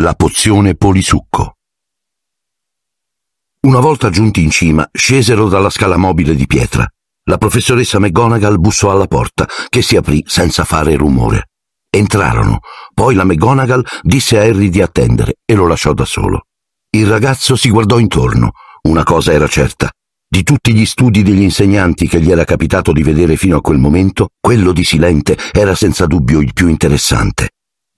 La pozione polisucco. Una volta giunti in cima, scesero dalla scala mobile di pietra. La professoressa McGonagall bussò alla porta, che si aprì senza fare rumore. Entrarono, poi la McGonagall disse a Harry di attendere e lo lasciò da solo. Il ragazzo si guardò intorno. Una cosa era certa. Di tutti gli studi degli insegnanti che gli era capitato di vedere fino a quel momento, quello di Silente era senza dubbio il più interessante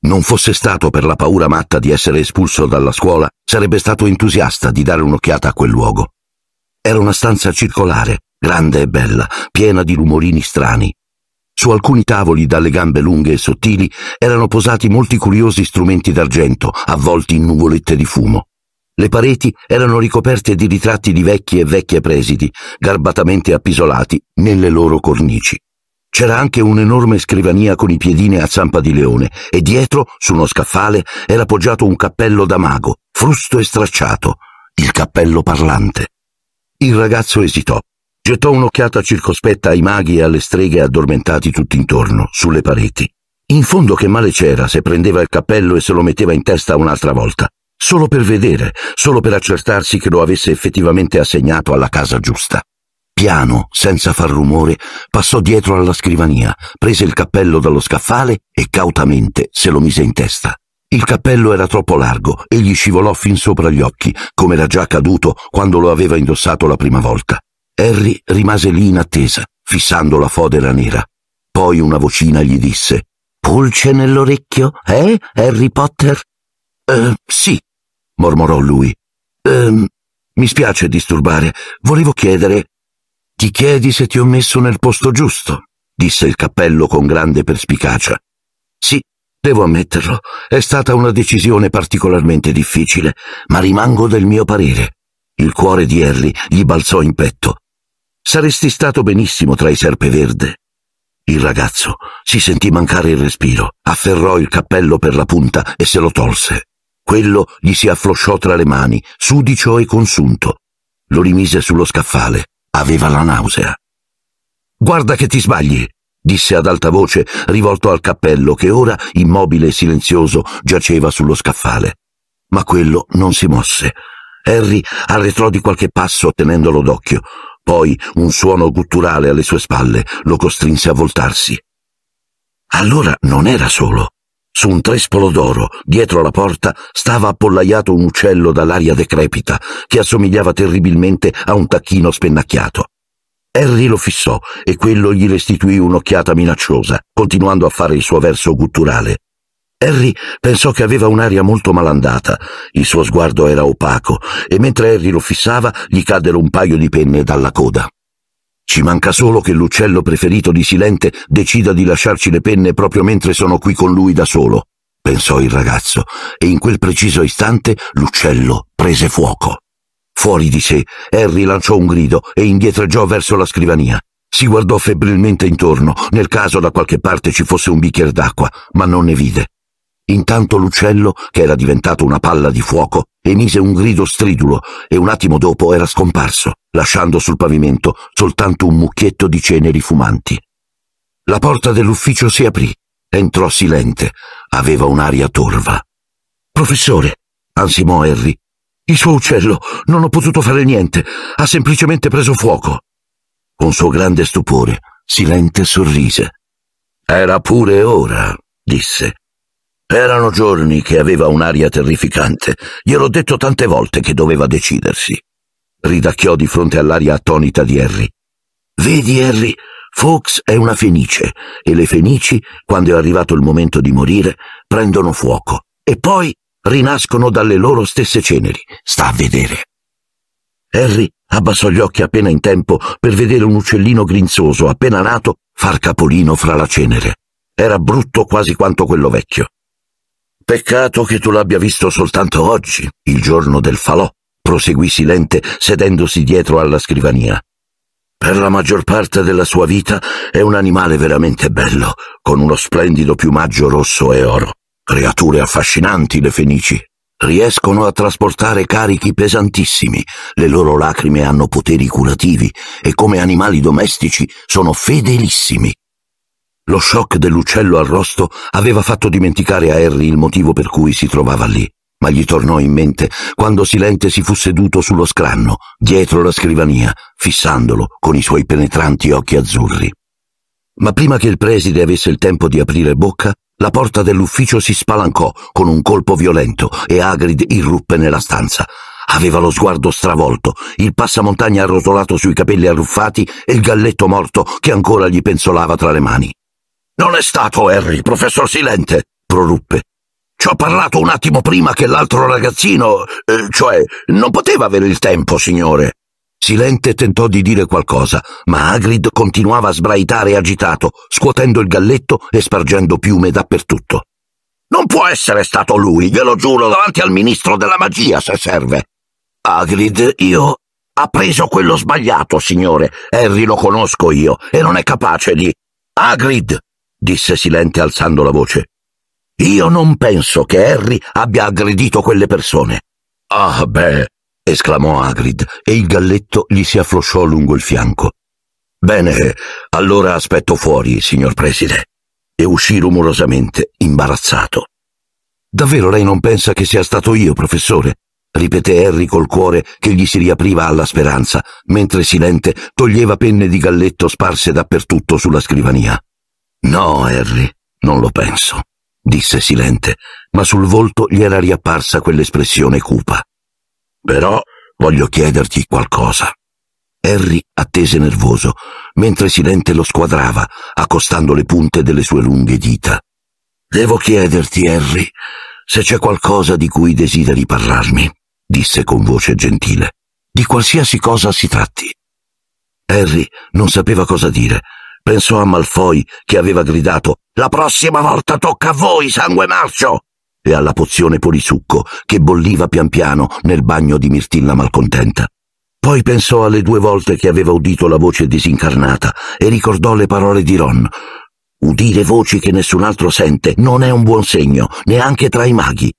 non fosse stato per la paura matta di essere espulso dalla scuola, sarebbe stato entusiasta di dare un'occhiata a quel luogo. Era una stanza circolare, grande e bella, piena di rumorini strani. Su alcuni tavoli dalle gambe lunghe e sottili erano posati molti curiosi strumenti d'argento, avvolti in nuvolette di fumo. Le pareti erano ricoperte di ritratti di vecchi e vecchie presidi, garbatamente appisolati nelle loro cornici. C'era anche un'enorme scrivania con i piedini a zampa di leone e dietro, su uno scaffale, era poggiato un cappello da mago, frusto e stracciato, il cappello parlante. Il ragazzo esitò, gettò un'occhiata circospetta ai maghi e alle streghe addormentati tutt'intorno, sulle pareti. In fondo che male c'era se prendeva il cappello e se lo metteva in testa un'altra volta, solo per vedere, solo per accertarsi che lo avesse effettivamente assegnato alla casa giusta. Piano, senza far rumore, passò dietro alla scrivania, prese il cappello dallo scaffale e cautamente se lo mise in testa. Il cappello era troppo largo e gli scivolò fin sopra gli occhi, come era già accaduto quando lo aveva indossato la prima volta. Harry rimase lì in attesa, fissando la fodera nera. Poi una vocina gli disse: Pulce nell'orecchio, eh, Harry Potter? Eh, sì, mormorò lui. Ehm, mi spiace disturbare. Volevo chiedere. Ti chiedi se ti ho messo nel posto giusto, disse il cappello con grande perspicacia. Sì, devo ammetterlo, è stata una decisione particolarmente difficile, ma rimango del mio parere. Il cuore di Harry gli balzò in petto. Saresti stato benissimo tra i serpeverde. Il ragazzo si sentì mancare il respiro, afferrò il cappello per la punta e se lo tolse. Quello gli si afflosciò tra le mani, sudicio e consunto. Lo rimise sullo scaffale Aveva la nausea. Guarda che ti sbagli, disse ad alta voce, rivolto al cappello che ora, immobile e silenzioso, giaceva sullo scaffale. Ma quello non si mosse. Harry arretrò di qualche passo tenendolo d'occhio. Poi un suono gutturale alle sue spalle lo costrinse a voltarsi. Allora non era solo. Su un trespolo d'oro, dietro la porta, stava appollaiato un uccello dall'aria decrepita che assomigliava terribilmente a un tacchino spennacchiato. Harry lo fissò e quello gli restituì un'occhiata minacciosa, continuando a fare il suo verso gutturale. Harry pensò che aveva un'aria molto malandata, il suo sguardo era opaco e mentre Harry lo fissava gli caddero un paio di penne dalla coda. Ci manca solo che l'uccello preferito di Silente decida di lasciarci le penne proprio mentre sono qui con lui da solo, pensò il ragazzo, e in quel preciso istante l'uccello prese fuoco. Fuori di sé, Harry lanciò un grido e indietreggiò verso la scrivania. Si guardò febbrilmente intorno, nel caso da qualche parte ci fosse un bicchiere d'acqua, ma non ne vide. Intanto l'uccello, che era diventato una palla di fuoco, emise un grido stridulo e un attimo dopo era scomparso, lasciando sul pavimento soltanto un mucchietto di ceneri fumanti. La porta dell'ufficio si aprì, entrò silente, aveva un'aria torva. Professore, ansimò Harry, il suo uccello, non ho potuto fare niente, ha semplicemente preso fuoco. Con suo grande stupore, Silente sorrise. Era pure ora, disse. Erano giorni che aveva un'aria terrificante. Gliel'ho detto tante volte che doveva decidersi. Ridacchiò di fronte all'aria attonita di Harry. Vedi, Harry, Fox è una fenice e le fenici, quando è arrivato il momento di morire, prendono fuoco e poi rinascono dalle loro stesse ceneri. Sta a vedere. Harry abbassò gli occhi appena in tempo per vedere un uccellino grinzoso appena nato far capolino fra la cenere. Era brutto quasi quanto quello vecchio. Peccato che tu l'abbia visto soltanto oggi, il giorno del falò, proseguì silente sedendosi dietro alla scrivania. Per la maggior parte della sua vita è un animale veramente bello, con uno splendido piumaggio rosso e oro. Creature affascinanti le fenici. Riescono a trasportare carichi pesantissimi, le loro lacrime hanno poteri curativi e come animali domestici sono fedelissimi. Lo shock dell'uccello arrosto aveva fatto dimenticare a Harry il motivo per cui si trovava lì, ma gli tornò in mente quando Silente si fu seduto sullo scranno, dietro la scrivania, fissandolo con i suoi penetranti occhi azzurri. Ma prima che il preside avesse il tempo di aprire bocca, la porta dell'ufficio si spalancò con un colpo violento e Hagrid irruppe nella stanza. Aveva lo sguardo stravolto, il passamontagna arrotolato sui capelli arruffati e il galletto morto che ancora gli penzolava tra le mani. Non è stato Harry, professor Silente, proruppe. Ci ho parlato un attimo prima che l'altro ragazzino, eh, cioè, non poteva avere il tempo, signore. Silente tentò di dire qualcosa, ma Hagrid continuava a sbraitare agitato, scuotendo il galletto e spargendo piume dappertutto. Non può essere stato lui, glielo giuro, davanti al ministro della magia, se serve. Hagrid, io... Ha preso quello sbagliato, signore. Harry lo conosco io, e non è capace di... Hagrid, disse Silente alzando la voce. Io non penso che Harry abbia aggredito quelle persone. Ah beh, esclamò Hagrid e il galletto gli si afflosciò lungo il fianco. Bene, allora aspetto fuori, signor Preside. E uscì rumorosamente, imbarazzato. Davvero lei non pensa che sia stato io, professore? ripeté Harry col cuore che gli si riapriva alla speranza, mentre Silente toglieva penne di galletto sparse dappertutto sulla scrivania. No, Harry, non lo penso, disse silente, ma sul volto gli era riapparsa quell'espressione cupa. Però voglio chiederti qualcosa. Harry attese nervoso, mentre silente lo squadrava, accostando le punte delle sue lunghe dita. Devo chiederti, Harry, se c'è qualcosa di cui desideri parlarmi, disse con voce gentile, di qualsiasi cosa si tratti. Harry non sapeva cosa dire Pensò a Malfoy che aveva gridato La prossima volta tocca a voi, sangue marcio! e alla pozione polisucco che bolliva pian piano nel bagno di Mirtilla malcontenta. Poi pensò alle due volte che aveva udito la voce disincarnata e ricordò le parole di Ron. Udire voci che nessun altro sente non è un buon segno, neanche tra i maghi.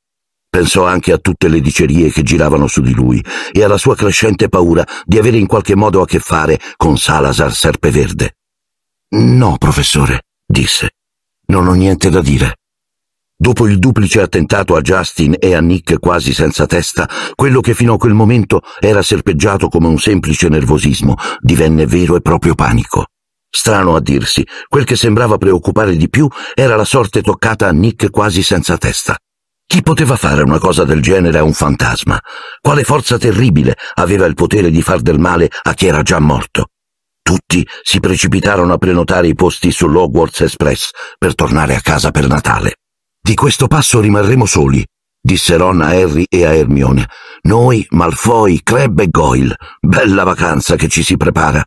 Pensò anche a tutte le dicerie che giravano su di lui e alla sua crescente paura di avere in qualche modo a che fare con Salazar Serpeverde. No, professore, disse. Non ho niente da dire. Dopo il duplice attentato a Justin e a Nick quasi senza testa, quello che fino a quel momento era serpeggiato come un semplice nervosismo divenne vero e proprio panico. Strano a dirsi, quel che sembrava preoccupare di più era la sorte toccata a Nick quasi senza testa. Chi poteva fare una cosa del genere a un fantasma? Quale forza terribile aveva il potere di far del male a chi era già morto? tutti si precipitarono a prenotare i posti sull'Hogwarts Express per tornare a casa per Natale. Di questo passo rimarremo soli, disse Ron a Harry e a Hermione. Noi, Malfoy, Crabbe e Goyle. Bella vacanza che ci si prepara.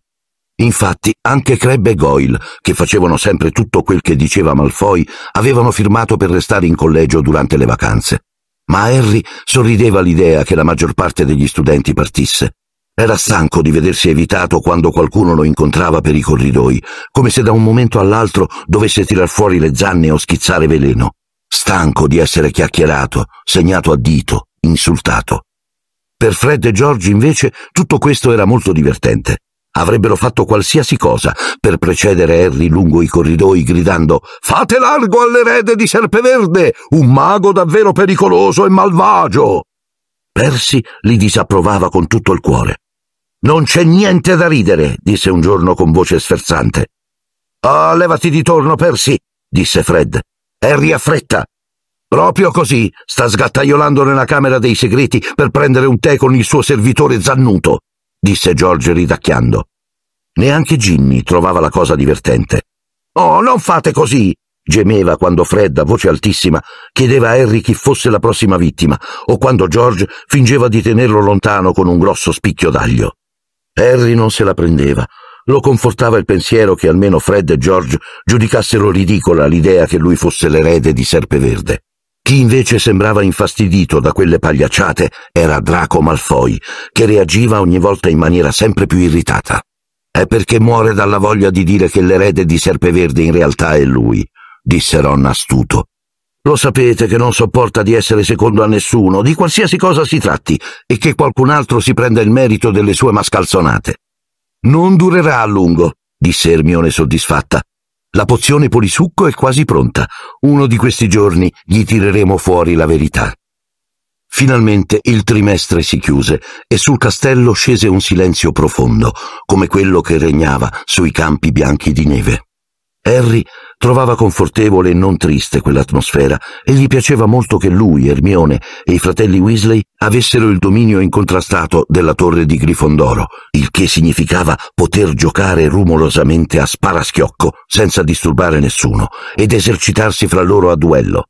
Infatti, anche Crabbe e Goyle, che facevano sempre tutto quel che diceva Malfoy, avevano firmato per restare in collegio durante le vacanze. Ma Harry sorrideva l'idea che la maggior parte degli studenti partisse. Era stanco di vedersi evitato quando qualcuno lo incontrava per i corridoi, come se da un momento all'altro dovesse tirar fuori le zanne o schizzare veleno. Stanco di essere chiacchierato, segnato a dito, insultato. Per Fred e George, invece, tutto questo era molto divertente. Avrebbero fatto qualsiasi cosa per precedere Harry lungo i corridoi gridando Fate largo all'erede di Serpeverde, un mago davvero pericoloso e malvagio. Percy li disapprovava con tutto il cuore. Non c'è niente da ridere, disse un giorno con voce sferzante. Ah, oh, levati di torno, Percy, disse Fred. Harry affretta. Proprio così sta sgattaiolando nella camera dei segreti per prendere un tè con il suo servitore zannuto, disse George ridacchiando. Neanche Jimmy trovava la cosa divertente. Oh, non fate così! gemeva quando Fred, a voce altissima, chiedeva a Harry chi fosse la prossima vittima, o quando George fingeva di tenerlo lontano con un grosso spicchio d'aglio. Harry non se la prendeva. Lo confortava il pensiero che almeno Fred e George giudicassero ridicola l'idea che lui fosse l'erede di Serpeverde. Chi invece sembrava infastidito da quelle pagliacciate era Draco Malfoy, che reagiva ogni volta in maniera sempre più irritata. È perché muore dalla voglia di dire che l'erede di Serpeverde in realtà è lui, disse Ron astuto. Lo sapete che non sopporta di essere secondo a nessuno, di qualsiasi cosa si tratti, e che qualcun altro si prenda il merito delle sue mascalzonate. Non durerà a lungo, disse Ermione soddisfatta. La pozione polisucco è quasi pronta. Uno di questi giorni gli tireremo fuori la verità. Finalmente il trimestre si chiuse e sul castello scese un silenzio profondo, come quello che regnava sui campi bianchi di neve. Harry trovava confortevole e non triste quell'atmosfera e gli piaceva molto che lui, Hermione e i fratelli Weasley avessero il dominio incontrastato della torre di Grifondoro, il che significava poter giocare rumorosamente a sparaschiocco senza disturbare nessuno ed esercitarsi fra loro a duello.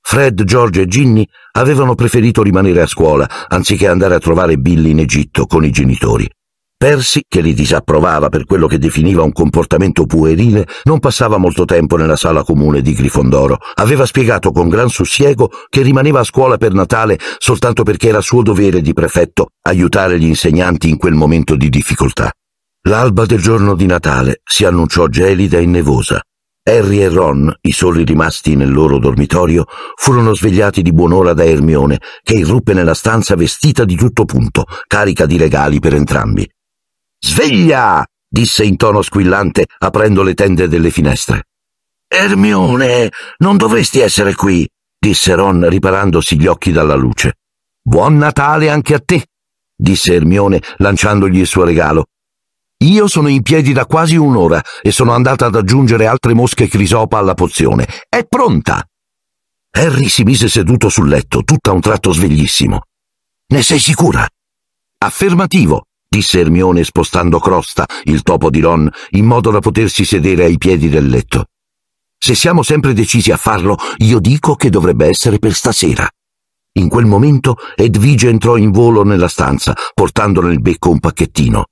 Fred, George e Ginny avevano preferito rimanere a scuola anziché andare a trovare Billy in Egitto con i genitori Percy, che li disapprovava per quello che definiva un comportamento puerile, non passava molto tempo nella sala comune di Grifondoro. Aveva spiegato con gran sussiego che rimaneva a scuola per Natale soltanto perché era suo dovere di prefetto aiutare gli insegnanti in quel momento di difficoltà. L'alba del giorno di Natale si annunciò gelida e nevosa. Harry e Ron, i soli rimasti nel loro dormitorio, furono svegliati di buon'ora da Hermione, che irruppe nella stanza vestita di tutto punto, carica di regali per entrambi. Sveglia! disse in tono squillante, aprendo le tende delle finestre. Ermione, non dovresti essere qui, disse Ron, riparandosi gli occhi dalla luce. Buon Natale anche a te, disse Ermione, lanciandogli il suo regalo. Io sono in piedi da quasi un'ora e sono andata ad aggiungere altre mosche crisopa alla pozione. È pronta! Harry si mise seduto sul letto, tutto a un tratto sveglissimo. Ne sei sicura? Affermativo, disse Ermione spostando Crosta, il topo di Ron, in modo da potersi sedere ai piedi del letto. Se siamo sempre decisi a farlo, io dico che dovrebbe essere per stasera. In quel momento Edvige entrò in volo nella stanza, portando nel becco un pacchettino.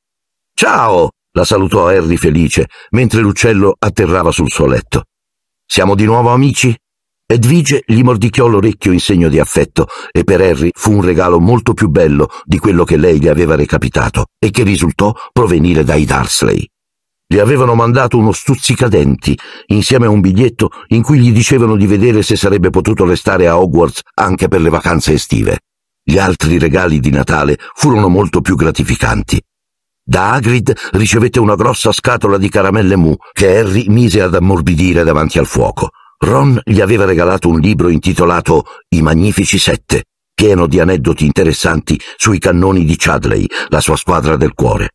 Ciao! la salutò Harry felice, mentre l'uccello atterrava sul suo letto. Siamo di nuovo amici? Edvige gli mordicchiò l'orecchio in segno di affetto e per Harry fu un regalo molto più bello di quello che lei gli aveva recapitato e che risultò provenire dai Darsley. Gli avevano mandato uno stuzzicadenti insieme a un biglietto in cui gli dicevano di vedere se sarebbe potuto restare a Hogwarts anche per le vacanze estive. Gli altri regali di Natale furono molto più gratificanti. Da Hagrid ricevette una grossa scatola di caramelle mu che Harry mise ad ammorbidire davanti al fuoco. Ron gli aveva regalato un libro intitolato I Magnifici Sette, pieno di aneddoti interessanti sui cannoni di Chadley, la sua squadra del cuore.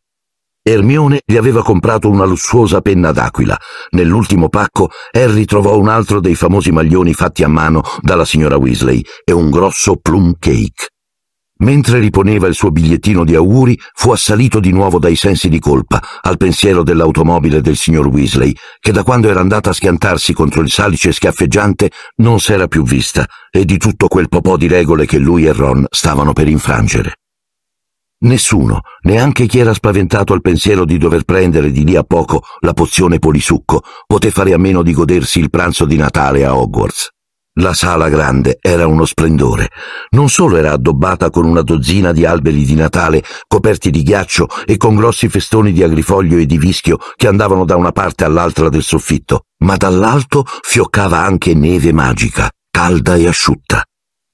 Ermione gli aveva comprato una lussuosa penna d'aquila. Nell'ultimo pacco Harry trovò un altro dei famosi maglioni fatti a mano dalla signora Weasley e un grosso plum cake. Mentre riponeva il suo bigliettino di auguri, fu assalito di nuovo dai sensi di colpa al pensiero dell'automobile del signor Weasley, che da quando era andata a schiantarsi contro il salice schiaffeggiante non s'era più vista, e di tutto quel popò di regole che lui e Ron stavano per infrangere. Nessuno, neanche chi era spaventato al pensiero di dover prendere di lì a poco la pozione polisucco, poté fare a meno di godersi il pranzo di Natale a Hogwarts. La sala grande era uno splendore. Non solo era addobbata con una dozzina di alberi di Natale coperti di ghiaccio e con grossi festoni di agrifoglio e di vischio che andavano da una parte all'altra del soffitto, ma dall'alto fioccava anche neve magica, calda e asciutta.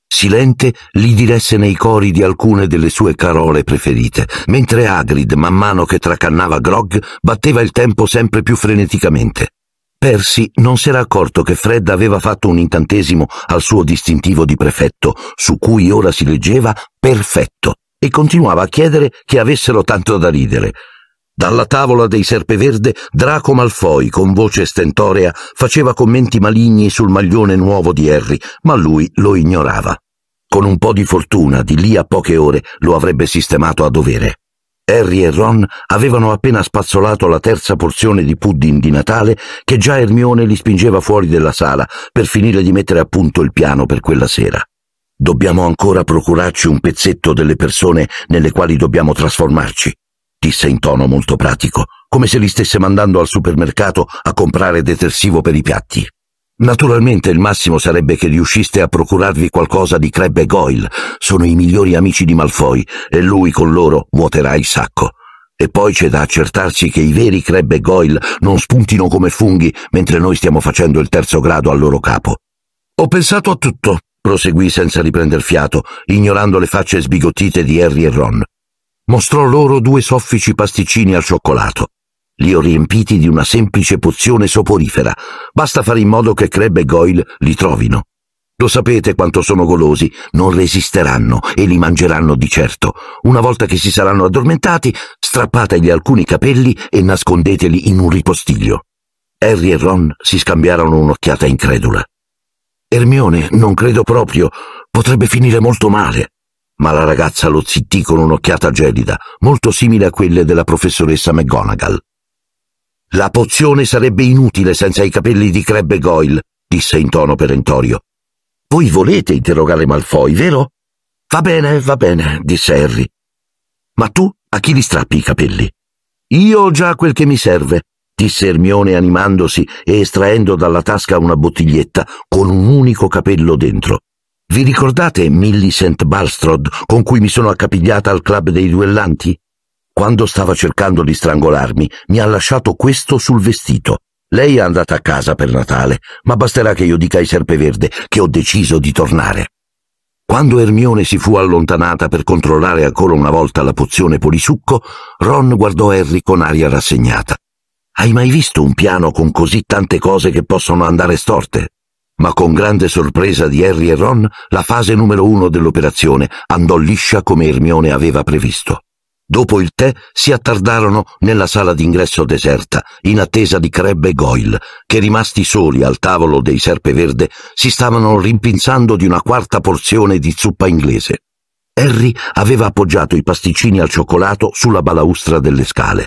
Silente li diresse nei cori di alcune delle sue carole preferite, mentre Agrid, man mano che tracannava Grog, batteva il tempo sempre più freneticamente. Percy non s'era accorto che Fred aveva fatto un incantesimo al suo distintivo di prefetto, su cui ora si leggeva perfetto, e continuava a chiedere che avessero tanto da ridere. Dalla tavola dei Serpeverde, Draco Malfoy, con voce stentorea, faceva commenti maligni sul maglione nuovo di Harry, ma lui lo ignorava. Con un po' di fortuna, di lì a poche ore, lo avrebbe sistemato a dovere. Harry e Ron avevano appena spazzolato la terza porzione di pudding di Natale che già Ermione li spingeva fuori della sala per finire di mettere a punto il piano per quella sera. Dobbiamo ancora procurarci un pezzetto delle persone nelle quali dobbiamo trasformarci, disse in tono molto pratico, come se li stesse mandando al supermercato a comprare detersivo per i piatti. Naturalmente il massimo sarebbe che riusciste a procurarvi qualcosa di Crabbe e Goyle. Sono i migliori amici di Malfoy e lui con loro vuoterà il sacco. E poi c'è da accertarsi che i veri Crabbe e Goyle non spuntino come funghi mentre noi stiamo facendo il terzo grado al loro capo. Ho pensato a tutto, proseguì senza riprender fiato, ignorando le facce sbigottite di Harry e Ron. Mostrò loro due soffici pasticcini al cioccolato li ho riempiti di una semplice pozione soporifera. Basta fare in modo che Kreb e Goyle li trovino. Lo sapete quanto sono golosi, non resisteranno e li mangeranno di certo. Una volta che si saranno addormentati, strappategli alcuni capelli e nascondeteli in un ripostiglio. Harry e Ron si scambiarono un'occhiata incredula. Ermione, non credo proprio, potrebbe finire molto male. Ma la ragazza lo zittì con un'occhiata gelida, molto simile a quelle della professoressa McGonagall. La pozione sarebbe inutile senza i capelli di Crebbe Goyle, disse in tono perentorio. Voi volete interrogare Malfoy, vero? Va bene, va bene, disse Harry. Ma tu a chi li strappi i capelli? Io ho già quel che mi serve, disse Ermione animandosi e estraendo dalla tasca una bottiglietta con un unico capello dentro. Vi ricordate Millicent Balstrod con cui mi sono accapigliata al club dei duellanti? Quando stava cercando di strangolarmi, mi ha lasciato questo sul vestito. Lei è andata a casa per Natale, ma basterà che io dica ai Serpeverde che ho deciso di tornare. Quando Ermione si fu allontanata per controllare ancora una volta la pozione polisucco, Ron guardò Harry con aria rassegnata. Hai mai visto un piano con così tante cose che possono andare storte? Ma con grande sorpresa di Harry e Ron, la fase numero uno dell'operazione andò liscia come Ermione aveva previsto. Dopo il tè si attardarono nella sala d'ingresso deserta, in attesa di Creb e Goyle, che rimasti soli al tavolo dei serpe verde si stavano rimpinzando di una quarta porzione di zuppa inglese. Harry aveva appoggiato i pasticcini al cioccolato sulla balaustra delle scale.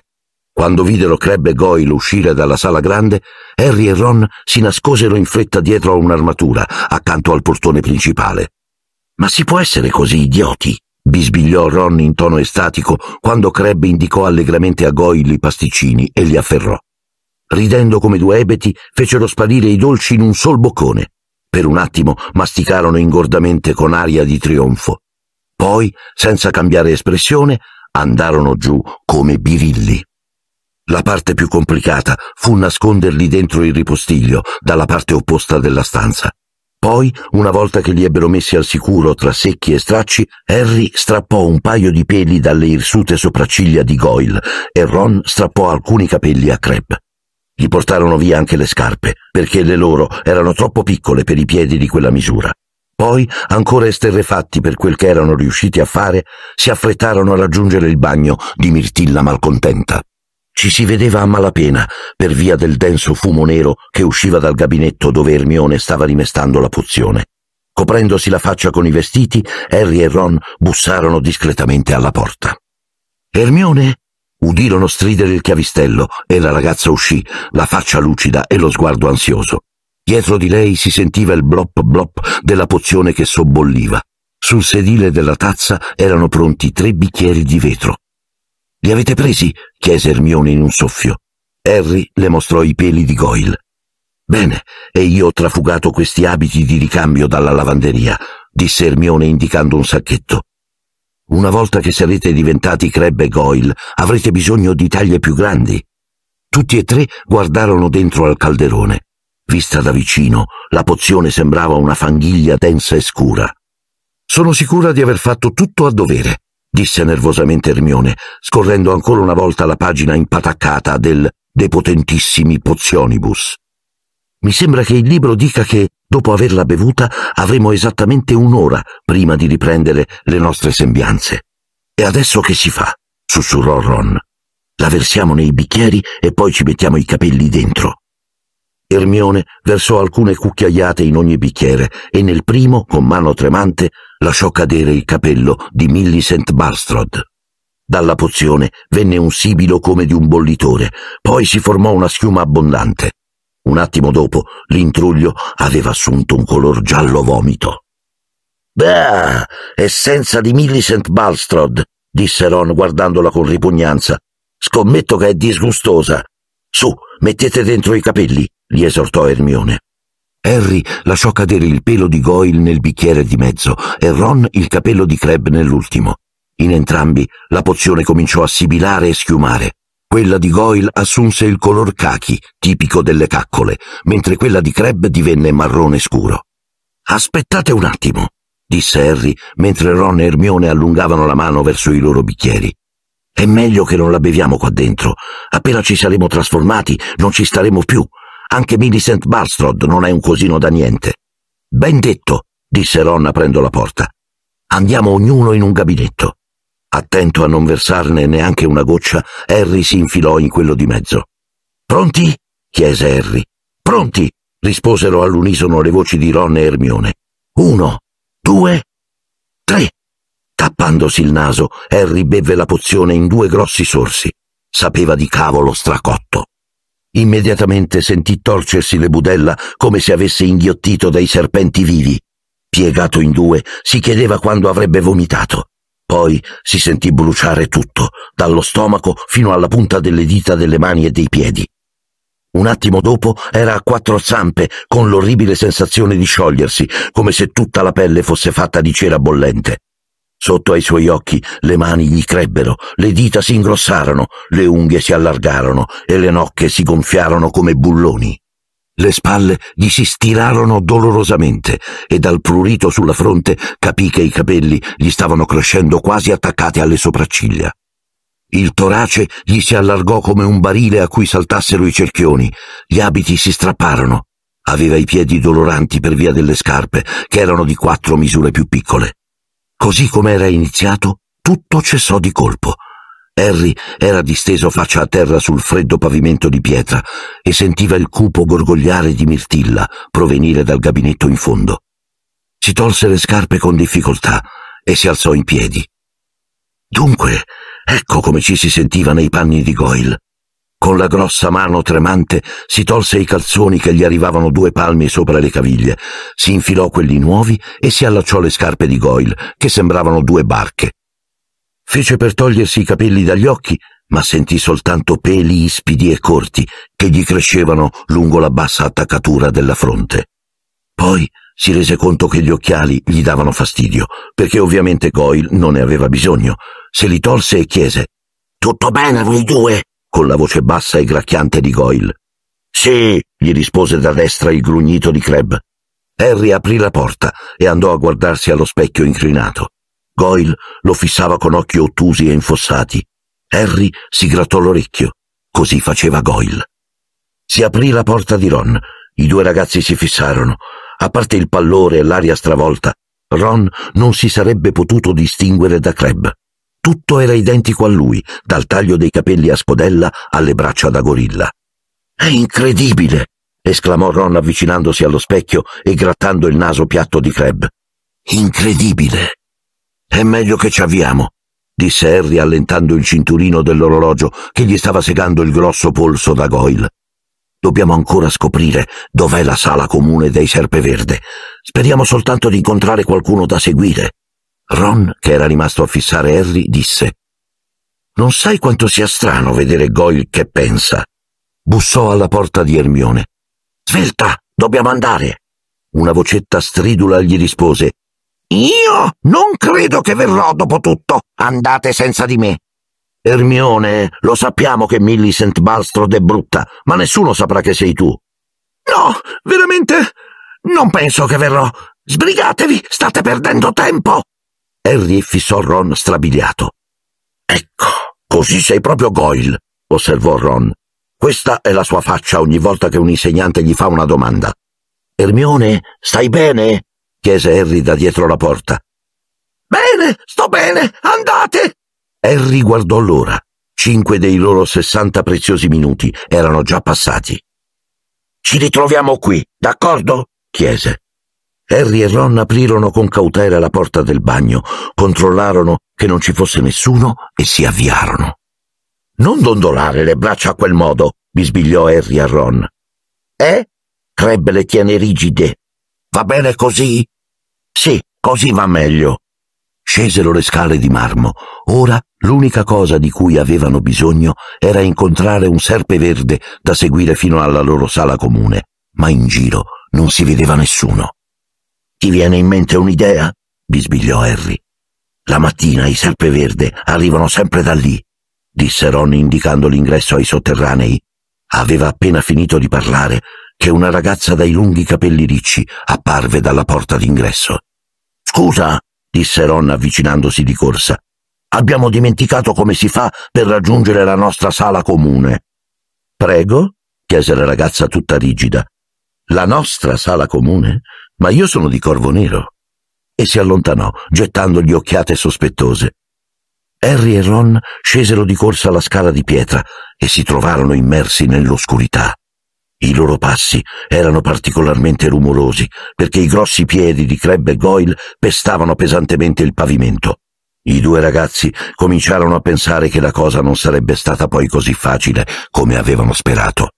Quando videro Creb e Goyle uscire dalla sala grande, Harry e Ron si nascosero in fretta dietro a un'armatura, accanto al portone principale. Ma si può essere così idioti? bisbigliò Ron in tono estatico quando Crabbe indicò allegramente a Goyle i pasticcini e li afferrò. Ridendo come due ebeti, fecero sparire i dolci in un sol boccone. Per un attimo masticarono ingordamente con aria di trionfo. Poi, senza cambiare espressione, andarono giù come birilli. La parte più complicata fu nasconderli dentro il ripostiglio, dalla parte opposta della stanza. Poi, una volta che li ebbero messi al sicuro tra secchi e stracci, Harry strappò un paio di peli dalle irsute sopracciglia di Goyle e Ron strappò alcuni capelli a Creb. Gli portarono via anche le scarpe, perché le loro erano troppo piccole per i piedi di quella misura. Poi, ancora esterrefatti per quel che erano riusciti a fare, si affrettarono a raggiungere il bagno di Mirtilla malcontenta. Ci si vedeva a malapena per via del denso fumo nero che usciva dal gabinetto dove Ermione stava rimestando la pozione. Coprendosi la faccia con i vestiti, Harry e Ron bussarono discretamente alla porta. Ermione? Udirono stridere il chiavistello e la ragazza uscì, la faccia lucida e lo sguardo ansioso. Dietro di lei si sentiva il blop blop della pozione che sobbolliva. Sul sedile della tazza erano pronti tre bicchieri di vetro. Li avete presi? chiese Ermione in un soffio. Harry le mostrò i peli di Goyle. Bene, e io ho trafugato questi abiti di ricambio dalla lavanderia, disse Ermione indicando un sacchetto. Una volta che sarete diventati Creb e Goyle, avrete bisogno di taglie più grandi. Tutti e tre guardarono dentro al calderone. Vista da vicino, la pozione sembrava una fanghiglia densa e scura. Sono sicura di aver fatto tutto a dovere, disse nervosamente Ermione, scorrendo ancora una volta la pagina impataccata del De potentissimi pozionibus. Mi sembra che il libro dica che, dopo averla bevuta, avremo esattamente un'ora prima di riprendere le nostre sembianze. E adesso che si fa? sussurrò Ron. La versiamo nei bicchieri e poi ci mettiamo i capelli dentro. Ermione versò alcune cucchiaiate in ogni bicchiere e nel primo, con mano tremante, lasciò cadere il capello di Millicent Barstrod. Dalla pozione venne un sibilo come di un bollitore, poi si formò una schiuma abbondante. Un attimo dopo l'intruglio aveva assunto un color giallo vomito. Beh, essenza di Millicent Balstrod, disse Ron guardandola con ripugnanza. Scommetto che è disgustosa. Su, mettete dentro i capelli, gli esortò Ermione. Harry lasciò cadere il pelo di Goyle nel bicchiere di mezzo e Ron il capello di Crab nell'ultimo. In entrambi la pozione cominciò a sibilare e schiumare. Quella di Goyle assunse il color cachi, tipico delle caccole, mentre quella di Crab divenne marrone scuro. Aspettate un attimo, disse Harry mentre Ron e Hermione allungavano la mano verso i loro bicchieri. È meglio che non la beviamo qua dentro. Appena ci saremo trasformati non ci staremo più. Anche Millicent Barstrod non è un cosino da niente. Ben detto, disse Ron aprendo la porta. Andiamo ognuno in un gabinetto. Attento a non versarne neanche una goccia, Harry si infilò in quello di mezzo. Pronti? chiese Harry. Pronti? risposero all'unisono le voci di Ron e Hermione. Uno, due, tre. Tappandosi il naso, Harry bevve la pozione in due grossi sorsi. Sapeva di cavolo stracotto. Immediatamente sentì torcersi le budella come se avesse inghiottito dei serpenti vivi. Piegato in due, si chiedeva quando avrebbe vomitato. Poi si sentì bruciare tutto, dallo stomaco fino alla punta delle dita delle mani e dei piedi. Un attimo dopo era a quattro zampe, con l'orribile sensazione di sciogliersi, come se tutta la pelle fosse fatta di cera bollente. Sotto ai suoi occhi le mani gli crebbero, le dita si ingrossarono, le unghie si allargarono e le nocche si gonfiarono come bulloni. Le spalle gli si stirarono dolorosamente e dal prurito sulla fronte capì che i capelli gli stavano crescendo quasi attaccati alle sopracciglia. Il torace gli si allargò come un barile a cui saltassero i cerchioni. Gli abiti si strapparono. Aveva i piedi doloranti per via delle scarpe, che erano di quattro misure più piccole. Così come era iniziato, tutto cessò di colpo. Harry era disteso faccia a terra sul freddo pavimento di pietra e sentiva il cupo gorgogliare di Mirtilla provenire dal gabinetto in fondo. Si tolse le scarpe con difficoltà e si alzò in piedi. Dunque, ecco come ci si sentiva nei panni di Goyle. Con la grossa mano tremante si tolse i calzoni che gli arrivavano due palmi sopra le caviglie, si infilò quelli nuovi e si allacciò le scarpe di Goyle, che sembravano due barche. Fece per togliersi i capelli dagli occhi, ma sentì soltanto peli ispidi e corti che gli crescevano lungo la bassa attaccatura della fronte. Poi si rese conto che gli occhiali gli davano fastidio, perché ovviamente Goyle non ne aveva bisogno. Se li tolse e chiese Tutto bene voi due? con la voce bassa e gracchiante di Goyle. Sì, gli rispose da destra il grugnito di Creb. Harry aprì la porta e andò a guardarsi allo specchio inclinato. Goyle lo fissava con occhi ottusi e infossati. Harry si grattò l'orecchio. Così faceva Goyle. Si aprì la porta di Ron. I due ragazzi si fissarono. A parte il pallore e l'aria stravolta, Ron non si sarebbe potuto distinguere da Creb. Tutto era identico a lui, dal taglio dei capelli a scodella alle braccia da gorilla. È incredibile! esclamò Ron avvicinandosi allo specchio e grattando il naso piatto di Crab. Incredibile! È meglio che ci avviamo, disse Harry allentando il cinturino dell'orologio che gli stava segando il grosso polso da Goyle. Dobbiamo ancora scoprire dov'è la sala comune dei Serpeverde. Speriamo soltanto di incontrare qualcuno da seguire. Ron, che era rimasto a fissare Harry, disse Non sai quanto sia strano vedere Goyle che pensa. Bussò alla porta di Ermione. Svelta, dobbiamo andare. Una vocetta stridula gli rispose Io non credo che verrò dopo tutto. Andate senza di me. Ermione, lo sappiamo che Millicent Barstrode è brutta, ma nessuno saprà che sei tu. No, veramente? Non penso che verrò. Sbrigatevi, state perdendo tempo. Harry fissò Ron strabiliato. Ecco, così sei proprio Goyle, osservò Ron. Questa è la sua faccia ogni volta che un insegnante gli fa una domanda. Ermione, stai bene? chiese Harry da dietro la porta. Bene, sto bene, andate! Harry guardò l'ora. Cinque dei loro sessanta preziosi minuti erano già passati. Ci ritroviamo qui, d'accordo? chiese. Harry e Ron aprirono con cautela la porta del bagno, controllarono che non ci fosse nessuno e si avviarono. Non dondolare le braccia a quel modo, bisbigliò Harry a Ron. Eh? crebbe le tiene rigide. Va bene così? Sì, così va meglio. Scesero le scale di marmo. Ora l'unica cosa di cui avevano bisogno era incontrare un serpe verde da seguire fino alla loro sala comune, ma in giro non si vedeva nessuno. Ti viene in mente un'idea? bisbigliò Harry. La mattina i serpeverde arrivano sempre da lì, disse Ron indicando l'ingresso ai sotterranei. Aveva appena finito di parlare che una ragazza dai lunghi capelli ricci apparve dalla porta d'ingresso. Scusa, disse Ron avvicinandosi di corsa. Abbiamo dimenticato come si fa per raggiungere la nostra sala comune. Prego? chiese la ragazza tutta rigida. La nostra sala comune? ma io sono di Corvo Nero. E si allontanò, gettandogli occhiate sospettose. Harry e Ron scesero di corsa alla scala di pietra e si trovarono immersi nell'oscurità. I loro passi erano particolarmente rumorosi perché i grossi piedi di Creb e Goyle pestavano pesantemente il pavimento. I due ragazzi cominciarono a pensare che la cosa non sarebbe stata poi così facile come avevano sperato.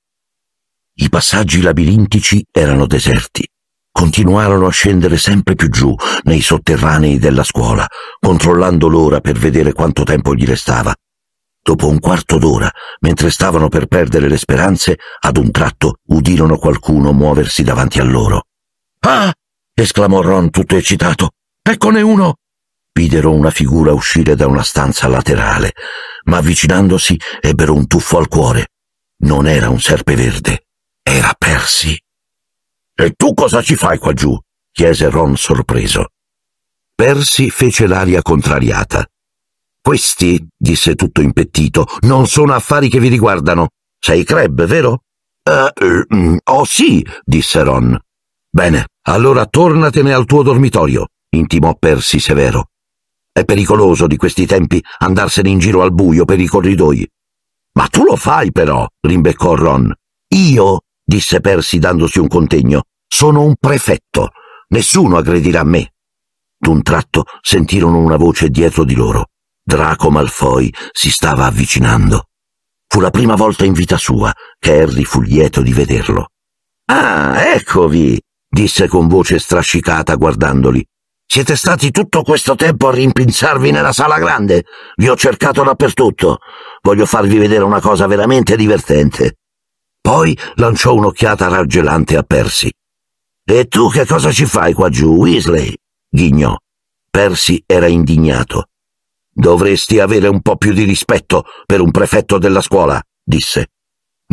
I passaggi labirintici erano deserti continuarono a scendere sempre più giù nei sotterranei della scuola, controllando l'ora per vedere quanto tempo gli restava. Dopo un quarto d'ora, mentre stavano per perdere le speranze, ad un tratto udirono qualcuno muoversi davanti a loro. Ah! esclamò Ron tutto eccitato. Eccone uno! videro una figura uscire da una stanza laterale, ma avvicinandosi ebbero un tuffo al cuore. Non era un serpe verde, era Percy. E tu cosa ci fai qua giù? chiese Ron sorpreso. Percy fece l'aria contrariata. Questi, disse tutto impettito, non sono affari che vi riguardano. Sei Creb, vero? uh, oh sì, disse Ron. Bene, allora tornatene al tuo dormitorio, intimò Percy severo. È pericoloso di questi tempi andarsene in giro al buio per i corridoi. Ma tu lo fai però, rimbeccò Ron. Io disse Percy dandosi un contegno. Sono un prefetto. Nessuno aggredirà me. D'un tratto sentirono una voce dietro di loro. Draco Malfoy si stava avvicinando. Fu la prima volta in vita sua che Harry fu lieto di vederlo. Ah, eccovi! disse con voce strascicata guardandoli. Siete stati tutto questo tempo a rimpinzarvi nella sala grande. Vi ho cercato dappertutto. Voglio farvi vedere una cosa veramente divertente. Poi lanciò un'occhiata raggelante a Percy. E tu che cosa ci fai qua giù, Weasley? ghignò. Percy era indignato. Dovresti avere un po' più di rispetto per un prefetto della scuola, disse.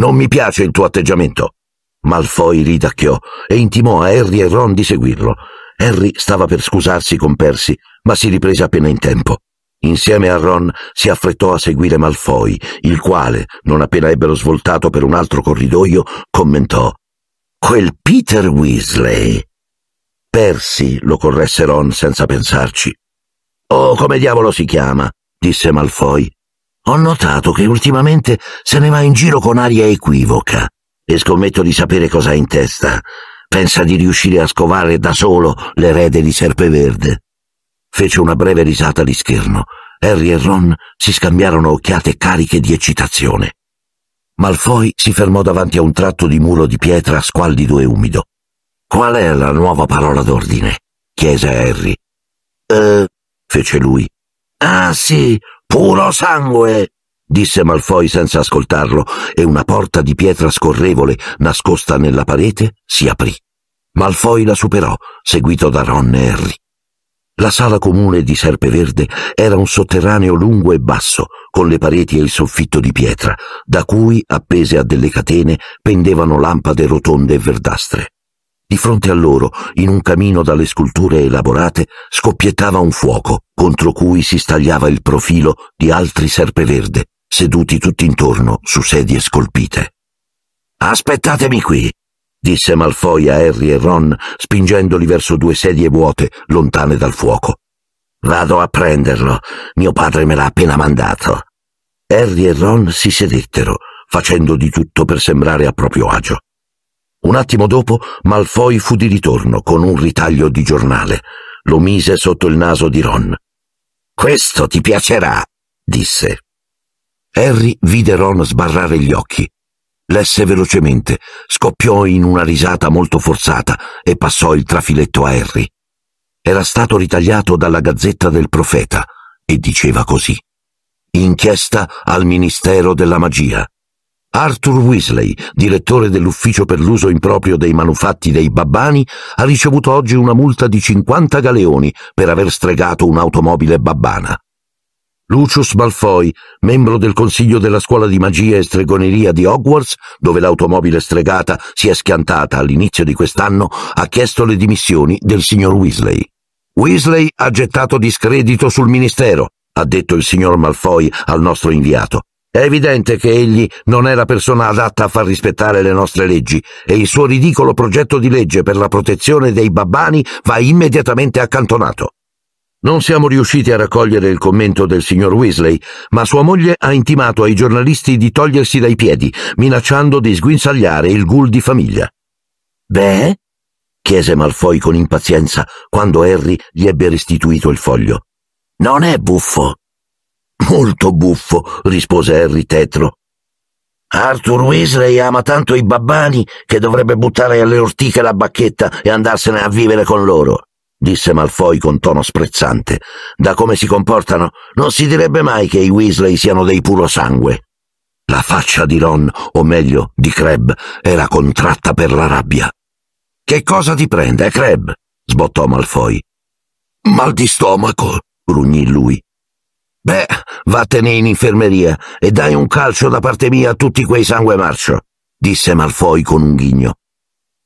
Non mi piace il tuo atteggiamento. Malfoy ridacchiò e intimò a Harry e Ron di seguirlo. Harry stava per scusarsi con Percy, ma si riprese appena in tempo. Insieme a Ron si affrettò a seguire Malfoy, il quale, non appena ebbero svoltato per un altro corridoio, commentò Quel Peter Weasley. Persi, lo corresse Ron senza pensarci. Oh, come diavolo si chiama? disse Malfoy. Ho notato che ultimamente se ne va in giro con aria equivoca e scommetto di sapere cosa ha in testa. Pensa di riuscire a scovare da solo l'erede di Serpeverde. Fece una breve risata di scherno. Harry e Ron si scambiarono occhiate cariche di eccitazione. Malfoy si fermò davanti a un tratto di muro di pietra squallido e umido. Qual è la nuova parola d'ordine? chiese Harry. Eh, fece lui. Ah sì, puro sangue! disse Malfoy senza ascoltarlo, e una porta di pietra scorrevole, nascosta nella parete, si aprì. Malfoy la superò, seguito da Ron e Harry. La sala comune di Serpe Verde era un sotterraneo lungo e basso, con le pareti e il soffitto di pietra, da cui, appese a delle catene, pendevano lampade rotonde e verdastre. Di fronte a loro, in un camino dalle sculture elaborate, scoppiettava un fuoco, contro cui si stagliava il profilo di altri serpe verde, seduti tutt'intorno su sedie scolpite. Aspettatemi qui, disse Malfoy a Harry e Ron, spingendoli verso due sedie vuote, lontane dal fuoco. Vado a prenderlo. Mio padre me l'ha appena mandato. Harry e Ron si sedettero, facendo di tutto per sembrare a proprio agio. Un attimo dopo Malfoy fu di ritorno con un ritaglio di giornale. Lo mise sotto il naso di Ron. Questo ti piacerà, disse. Harry vide Ron sbarrare gli occhi lesse velocemente, scoppiò in una risata molto forzata e passò il trafiletto a Harry. Era stato ritagliato dalla Gazzetta del Profeta e diceva così. Inchiesta al Ministero della Magia. Arthur Weasley, direttore dell'ufficio per l'uso improprio dei manufatti dei Babbani, ha ricevuto oggi una multa di 50 galeoni per aver stregato un'automobile babbana. Lucius Malfoy, membro del consiglio della scuola di magia e stregoneria di Hogwarts, dove l'automobile stregata si è schiantata all'inizio di quest'anno, ha chiesto le dimissioni del signor Weasley. Weasley ha gettato discredito sul ministero, ha detto il signor Malfoy al nostro inviato. È evidente che egli non è la persona adatta a far rispettare le nostre leggi e il suo ridicolo progetto di legge per la protezione dei babbani va immediatamente accantonato. Non siamo riusciti a raccogliere il commento del signor Weasley, ma sua moglie ha intimato ai giornalisti di togliersi dai piedi, minacciando di sguinzagliare il ghoul di famiglia. Beh? chiese Malfoy con impazienza quando Harry gli ebbe restituito il foglio. Non è buffo. Molto buffo, rispose Harry tetro. Arthur Weasley ama tanto i babbani che dovrebbe buttare alle ortiche la bacchetta e andarsene a vivere con loro disse Malfoy con tono sprezzante. Da come si comportano, non si direbbe mai che i Weasley siano dei puro sangue. La faccia di Ron, o meglio di Crab, era contratta per la rabbia. Che cosa ti prende, eh, Crab? sbottò Malfoy. Mal di stomaco, grugnì lui. Beh, vattene in infermeria e dai un calcio da parte mia a tutti quei sangue marcio, disse Malfoy con un ghigno.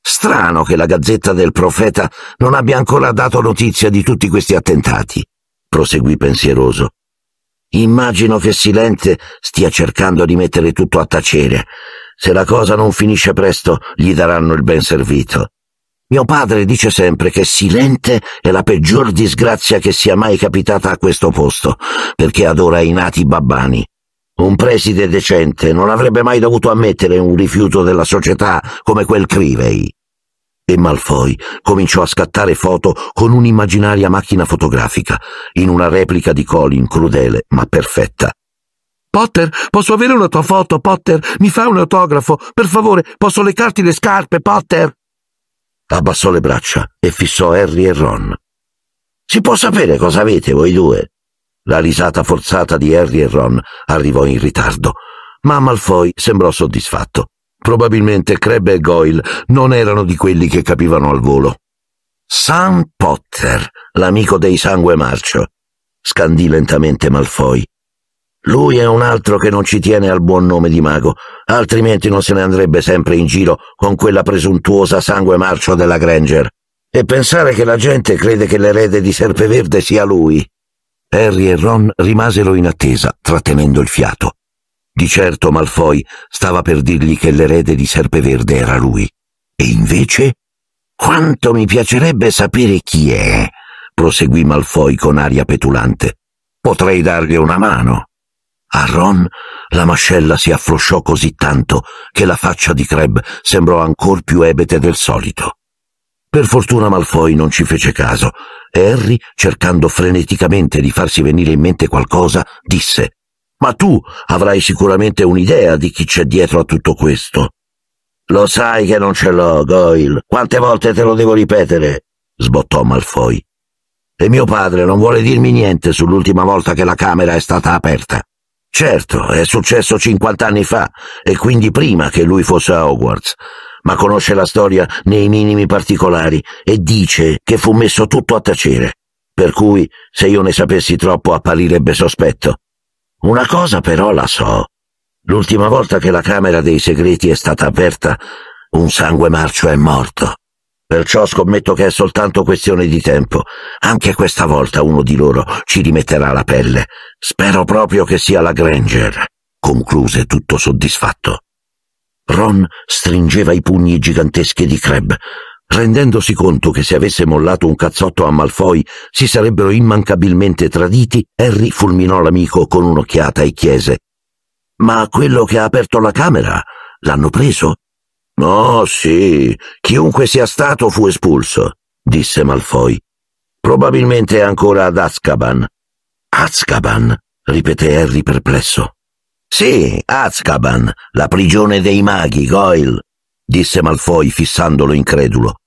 Strano che la gazzetta del profeta non abbia ancora dato notizia di tutti questi attentati, proseguì pensieroso. Immagino che Silente stia cercando di mettere tutto a tacere. Se la cosa non finisce presto, gli daranno il ben servito. Mio padre dice sempre che Silente è la peggior disgrazia che sia mai capitata a questo posto, perché adora i nati babbani. Un preside decente non avrebbe mai dovuto ammettere un rifiuto della società come quel Crivey. E Malfoy cominciò a scattare foto con un'immaginaria macchina fotografica, in una replica di Colin crudele ma perfetta. Potter, posso avere una tua foto, Potter? Mi fai un autografo? Per favore, posso leccarti le scarpe, Potter? Abbassò le braccia e fissò Harry e Ron. Si può sapere cosa avete voi due? La risata forzata di Harry e Ron arrivò in ritardo, ma Malfoy sembrò soddisfatto. Probabilmente Crabbe e Goyle non erano di quelli che capivano al volo. Sam Potter, l'amico dei sangue marcio, scandì lentamente Malfoy. Lui è un altro che non ci tiene al buon nome di mago, altrimenti non se ne andrebbe sempre in giro con quella presuntuosa sangue marcio della Granger. E pensare che la gente crede che l'erede di Serpeverde sia lui. Harry e Ron rimasero in attesa, trattenendo il fiato. Di certo Malfoy stava per dirgli che l'erede di Serpeverde era lui. E invece... Quanto mi piacerebbe sapere chi è, proseguì Malfoy con aria petulante. Potrei dargli una mano. A Ron la mascella si afflosciò così tanto che la faccia di Creb sembrò ancor più ebete del solito. Per fortuna Malfoy non ci fece caso Harry, cercando freneticamente di farsi venire in mente qualcosa, disse Ma tu avrai sicuramente un'idea di chi c'è dietro a tutto questo. Lo sai che non ce l'ho, Goyle. Quante volte te lo devo ripetere? sbottò Malfoy. E mio padre non vuole dirmi niente sull'ultima volta che la Camera è stata aperta. Certo, è successo cinquant'anni fa, e quindi prima che lui fosse a Hogwarts ma conosce la storia nei minimi particolari e dice che fu messo tutto a tacere. Per cui, se io ne sapessi troppo, apparirebbe sospetto. Una cosa però la so. L'ultima volta che la Camera dei Segreti è stata aperta, un sangue marcio è morto. Perciò scommetto che è soltanto questione di tempo. Anche questa volta uno di loro ci rimetterà la pelle. Spero proprio che sia la Granger, concluse tutto soddisfatto. Ron stringeva i pugni giganteschi di Crab, rendendosi conto che se avesse mollato un cazzotto a Malfoy si sarebbero immancabilmente traditi, Harry fulminò l'amico con un'occhiata e chiese Ma quello che ha aperto la camera l'hanno preso? No, oh, sì, chiunque sia stato fu espulso, disse Malfoy. Probabilmente è ancora ad Azkaban. Azkaban, ripeté Harry perplesso. Sì, Azkaban, la prigione dei maghi, Goyle, disse Malfoy fissandolo incredulo.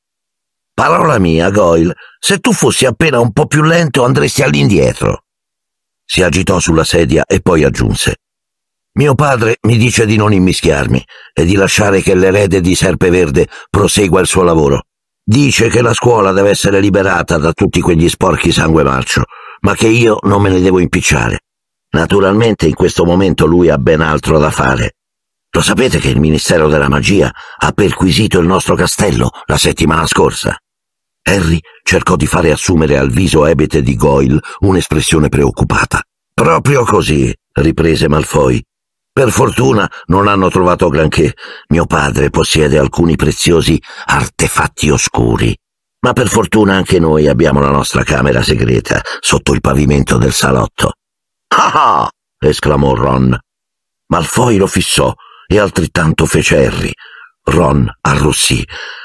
Parola mia, Goyle, se tu fossi appena un po' più lento andresti all'indietro. Si agitò sulla sedia e poi aggiunse. Mio padre mi dice di non immischiarmi e di lasciare che l'erede di Serpeverde prosegua il suo lavoro. Dice che la scuola deve essere liberata da tutti quegli sporchi sangue marcio, ma che io non me ne devo impicciare. Naturalmente in questo momento lui ha ben altro da fare. Lo sapete che il Ministero della Magia ha perquisito il nostro castello la settimana scorsa? Harry cercò di fare assumere al viso ebete di Goyle un'espressione preoccupata. Proprio così, riprese Malfoy. Per fortuna non hanno trovato granché. Mio padre possiede alcuni preziosi artefatti oscuri. Ma per fortuna anche noi abbiamo la nostra camera segreta sotto il pavimento del salotto. Ah ah! esclamò Ron. Malfoy lo fissò e altrettanto fece Harry. Ron arrossì.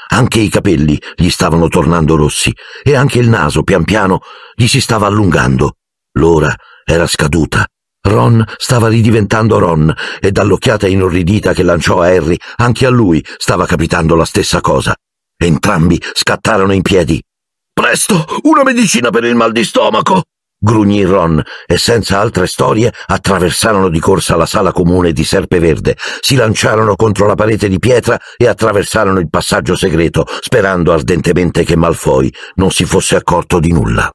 Anche i capelli gli stavano tornando rossi e anche il naso, pian piano, gli si stava allungando. L'ora era scaduta. Ron stava ridiventando Ron e dall'occhiata inorridita che lanciò a Harry, anche a lui stava capitando la stessa cosa. Entrambi scattarono in piedi. Presto, una medicina per il mal di stomaco! grugnì Ron, e senza altre storie attraversarono di corsa la sala comune di Serpeverde, si lanciarono contro la parete di pietra e attraversarono il passaggio segreto, sperando ardentemente che Malfoy non si fosse accorto di nulla.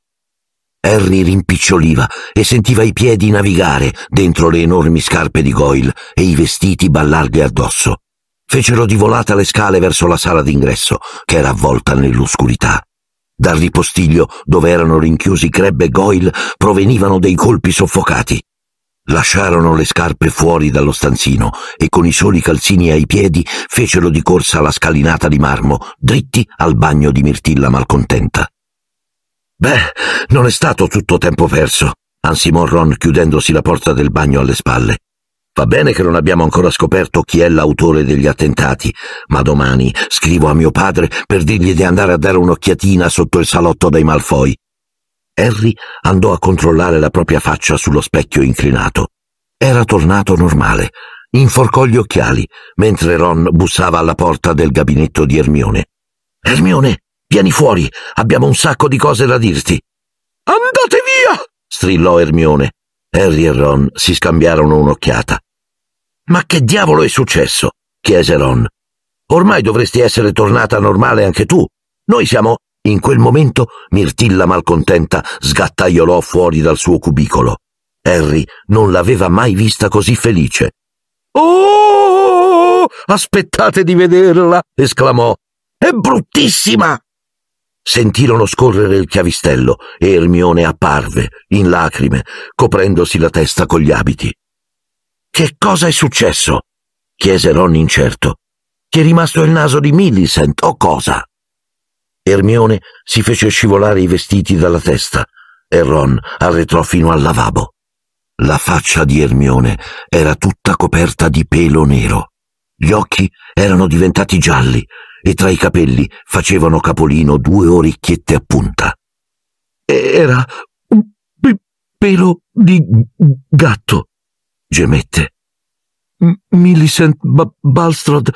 Harry rimpiccioliva e sentiva i piedi navigare dentro le enormi scarpe di Goyle e i vestiti ballargli addosso. Fecero di volata le scale verso la sala d'ingresso, che era avvolta nell'oscurità. Dal ripostiglio dove erano rinchiusi Creb e Goyle provenivano dei colpi soffocati. Lasciarono le scarpe fuori dallo stanzino e con i soli calzini ai piedi fecero di corsa la scalinata di marmo, dritti al bagno di Mirtilla malcontenta. Beh, non è stato tutto tempo perso, ansimò Ron chiudendosi la porta del bagno alle spalle. Va bene che non abbiamo ancora scoperto chi è l'autore degli attentati, ma domani scrivo a mio padre per dirgli di andare a dare un'occhiatina sotto il salotto dei Malfoy. Harry andò a controllare la propria faccia sullo specchio inclinato. Era tornato normale. Inforcò gli occhiali, mentre Ron bussava alla porta del gabinetto di Ermione. Ermione, vieni fuori, abbiamo un sacco di cose da dirti. Andate via! strillò Ermione. Harry e Ron si scambiarono un'occhiata. Ma che diavolo è successo? chiese Ron. Ormai dovresti essere tornata normale anche tu. Noi siamo. In quel momento Mirtilla malcontenta sgattaiolò fuori dal suo cubicolo. Harry non l'aveva mai vista così felice. Oh! Aspettate di vederla! esclamò. È bruttissima! Sentirono scorrere il chiavistello e Ermione apparve, in lacrime, coprendosi la testa con gli abiti. Che cosa è successo? chiese Ron incerto. Ti è rimasto il naso di Millicent o cosa? Ermione si fece scivolare i vestiti dalla testa e Ron arretrò fino al lavabo. La faccia di Ermione era tutta coperta di pelo nero. Gli occhi erano diventati gialli e tra i capelli facevano capolino due orecchiette a punta. Era un pelo di gatto, gemette. Millicent B- Balstrod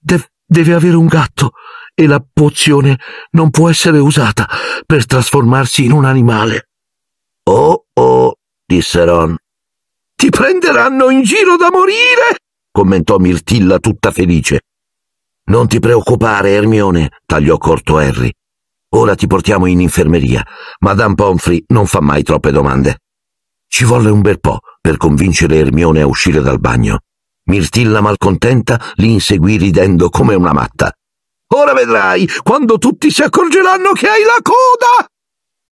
dev- deve avere un gatto e la pozione non può essere usata per trasformarsi in un animale. Oh oh, disse Ron. Ti prenderanno in giro da morire, commentò Mirtilla tutta felice. Non ti preoccupare, Ermione, tagliò corto Harry. Ora ti portiamo in infermeria. Madame Pomfrey non fa mai troppe domande. Ci volle un bel po' per convincere Ermione a uscire dal bagno. Mirtilla malcontenta li inseguì ridendo come una matta. Ora vedrai, quando tutti si accorgeranno che hai la coda!